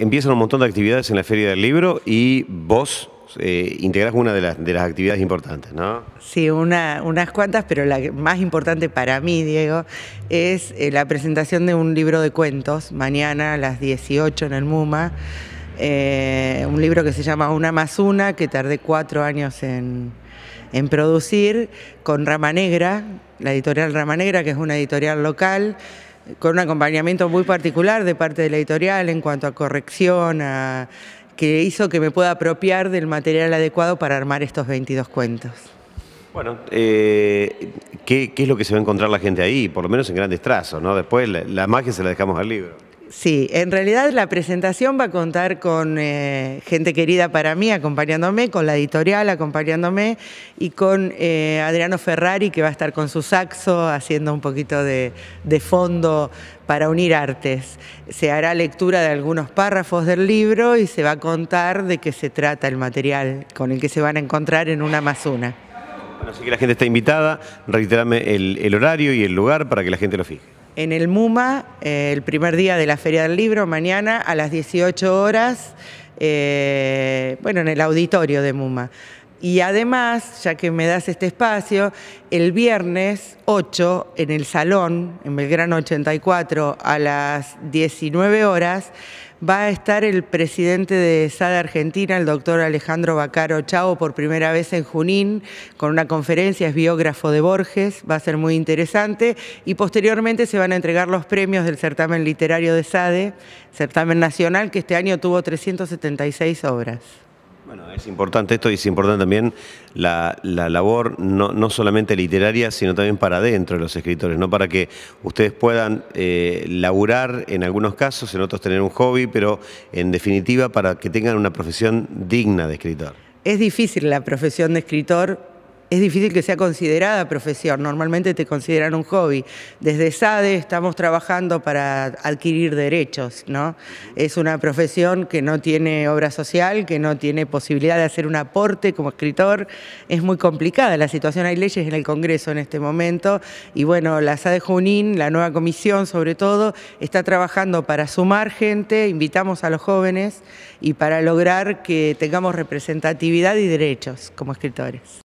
Empiezan un montón de actividades en la Feria del Libro y vos eh, integrás una de las, de las, actividades importantes, ¿no? Sí, una, unas cuantas, pero la más importante para mí, Diego, es eh, la presentación de un libro de cuentos mañana a las 18 en el MUMA. Eh, un libro que se llama Una más una, que tardé cuatro años en, en producir, con Rama Negra, la editorial Rama Negra, que es una editorial local con un acompañamiento muy particular de parte de la editorial en cuanto a corrección, que hizo que me pueda apropiar del material adecuado para armar estos 22 cuentos. Bueno, eh, ¿qué, es lo que se va a encontrar la gente ahí? Por lo menos en grandes trazos, ¿no? Después la magia se la dejamos al libro. Sí, en realidad la presentación va a contar con eh, gente querida para mí acompañándome, con la editorial acompañándome y con eh, Adriano Ferrari que va a estar con su saxo haciendo un poquito de, fondo para unir artes. Se hará lectura de algunos párrafos del libro y se va a contar de qué se trata el material con el que se van a encontrar en una una. Bueno, así que la gente está invitada, reiterame el horario y el lugar para que la gente lo fije en el MUMA, eh, el primer día de la Feria del Libro, mañana a las 18 horas, eh, bueno, en el auditorio de MUMA. Y además, ya que me das este espacio, el viernes 8 en el salón, en Belgrano 84, a las 19 horas, va a estar el presidente de Sade Argentina, el doctor Alejandro Bacaro Chao, por primera vez en Junín, con una conferencia, es biógrafo de Borges, va a ser muy interesante, y posteriormente se van a entregar los premios del certamen literario de SADE, certamen nacional que este año tuvo 376 obras. Bueno, es importante esto y es importante también la, labor no, solamente literaria, sino también para adentro de los escritores, ¿no? Para que ustedes puedan eh, laburar en algunos casos, en otros tener un hobby, pero en definitiva para que tengan una profesión digna de escritor. Es difícil la profesión de escritor es difícil que sea considerada profesión, normalmente te consideran un hobby. Desde SADE estamos trabajando para adquirir derechos, ¿no? Es una profesión que no tiene obra social, que no tiene posibilidad de hacer un aporte como escritor, es muy complicada la situación, hay leyes en el Congreso en este momento y bueno, la SADE Junín, la nueva comisión sobre todo, está trabajando para sumar gente, invitamos a los jóvenes y para lograr que tengamos representatividad y derechos como escritores.